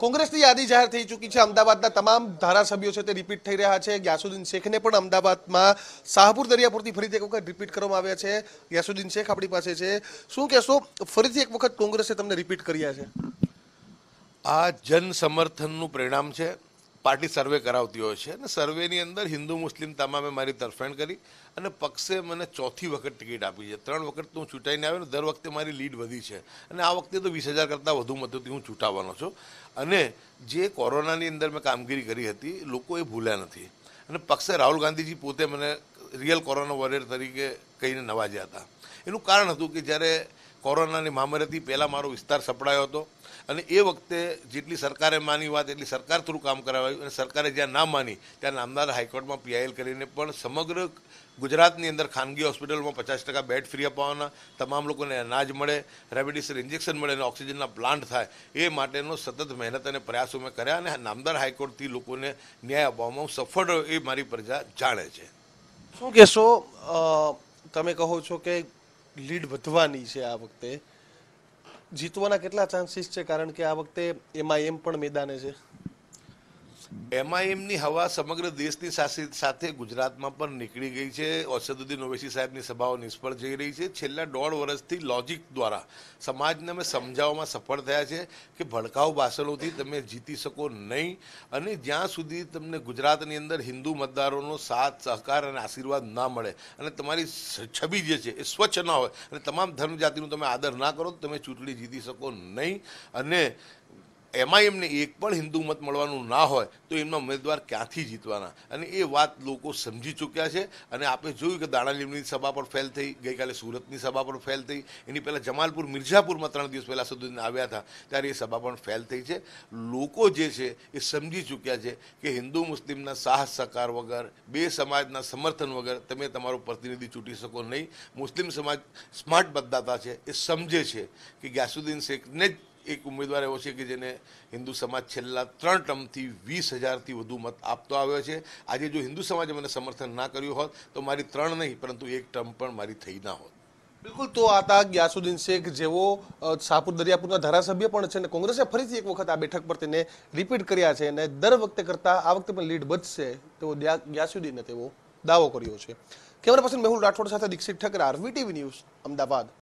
કોંગ્રેસની યાદી જાહેર થઈ ચૂકી છે અમદાવાદના તમામ ધારાસભ્યો છે તે રિપીટ થઈ રહ્યા છે યાસુદ્દીન શેખને પણ અમદાવાદમાં શાહપુર દરિયાપુરથી ફરીથી એક વખત રિપીટ કરવામાં આવ્યા છે યાસુદ્દીન શેખ આપણી પાસે છે શું કહેશો ફરીથી એક વખત કોંગ્રેસે તમને રિપીટ કર્યા છે આ જન સમર્થનનું પરિણામ છે પાર્ટી સર્વે કરાવતી હોય છે અને સર્વેની અંદર હિન્દુ મુસ્લિમ તમામે મારી તરફેણ કરી અને પક્ષે મને ચોથી વખત ટિકિટ આપી છે ત્રણ વખત તો હું ચૂંટાઈને આવ્યો દર વખતે મારી લીડ વધી છે અને આ વખતે તો વીસ હજાર કરતાં વધુ મતોથી હું ચૂંટાવાનો છું અને જે કોરોનાની અંદર મેં કામગીરી કરી હતી લોકો એ ભૂલ્યા નથી અને પક્ષે રાહુલ ગાંધીજી પોતે મને રિયલ કોરોના વોરિયર તરીકે કહીને નવાજ્યા હતા એનું કારણ હતું કે જ્યારે કોરોનાની મહામારી પહેલાં મારો વિસ્તાર સપડાયો હતો અને એ વખતે જેટલી સરકારે માની વાત એટલી સરકાર થ્રુ કામ કરાવ્યું અને સરકારે જ્યાં ના માની ત્યાં નામદાર હાઈકોર્ટમાં પીઆઈએલ કરીને પણ સમગ્ર ગુજરાતની અંદર ખાનગી હોસ્પિટલમાં પચાસ ટકા બેડ ફ્રી અપાવવાના તમામ લોકોને અનાજ મળે રેમડિસિવિર ઇન્જેક્શન મળે અને ઓક્સિજનના પ્લાન્ટ થાય એ માટેનો સતત મહેનત અને પ્રયાસો મેં કર્યા અને નામદાર હાઈકોર્ટથી લોકોને ન્યાય આપવામાં સફળ એ મારી પ્રજા જાણે છે શું કહેશો તમે કહો છો કે લીડ વધવાની છે આ વખતે જીતવાના કેટલા ચાન્સીસ છે કારણ કે આ વખતે એમાં એમ પણ મેદાને છે એમાં એમની હવા સમગ્ર દેશની સાથે ગુજરાતમાં પણ નીકળી ગઈ છે ઔષધુદ્દીન ઓવેસી સાહેબની સભાઓ નિષ્ફળ જઈ રહી છે છેલ્લા દોઢ વર્ષથી લોજિક દ્વારા સમાજને અમે સમજાવવામાં સફળ થયા છે કે ભડકાઉ ભાષણોથી તમે જીતી શકો નહીં અને જ્યાં સુધી તમને ગુજરાતની અંદર હિન્દુ મતદારોનો સાથ સહકાર અને આશીર્વાદ ના મળે અને તમારી છબી જે છે એ સ્વચ્છ ના હોય અને તમામ ધર્મ જાતિનું તમે આદર ના કરો તો તમે ચૂંટણી જીતી શકો નહીં અને એમાં એમને એક પણ હિન્દુ મત મળવાનું ના હોય તો એમના ઉમેદવાર ક્યાંથી જીતવાના અને એ વાત લોકો સમજી ચૂક્યા છે અને આપણે જોયું કે દાણાલીમની સભા પર ફેલ થઈ ગઈકાલે સુરતની સભા પર ફેલ થઈ એની પહેલાં જમાલપુર મિર્ઝાપુરમાં ત્રણ દિવસ પહેલાં સુધીને આવ્યા હતા ત્યારે એ સભા પણ ફેલ થઈ છે લોકો જે છે એ સમજી ચૂક્યા છે કે હિન્દુ મુસ્લિમના સાહસ સહકાર વગર બે સમાજના સમર્થન વગર તમે તમારો પ્રતિનિધિ ચૂંટી શકો નહીં મુસ્લિમ સમાજ સ્માર્ટ મતદાતા છે એ સમજે છે કે ગ્યાસુદ્દીન શેખને જ એક ઉમેદવાર એવો છે કે જેને હિન્દુ સમાજ છેલ્લા ત્રણ ટર્મથી વીસ હજારથી વધુ મત આપતો આવ્યો છે આજે જો હિન્દુ સમાજે મને સમર્થન ના કર્યું હોત તો મારી ત્રણ નહીં પરંતુ એક ટર્મ પણ મારી થઈ ના હોત બિલકુલ તો આ તા ગ્યાસુદ્દીન શેખ જેવો સાપુર દરિયાપુરના ધારાસભ્ય પણ છે અને કોંગ્રેસે ફરીથી એક વખત આ બેઠક પર તેને રિપીટ કર્યા છે અને દર વખતે કરતાં આ વખતે પણ લીડ બચશે તેવો ગ્યાસુદ્દીને તેવો દાવો કર્યો છે કેમેરા પર્સન મેહુલ રાઠોડ સાથે દીક્ષિત ઠક્કર આરવીટીવી ન્યૂઝ અમદાવાદ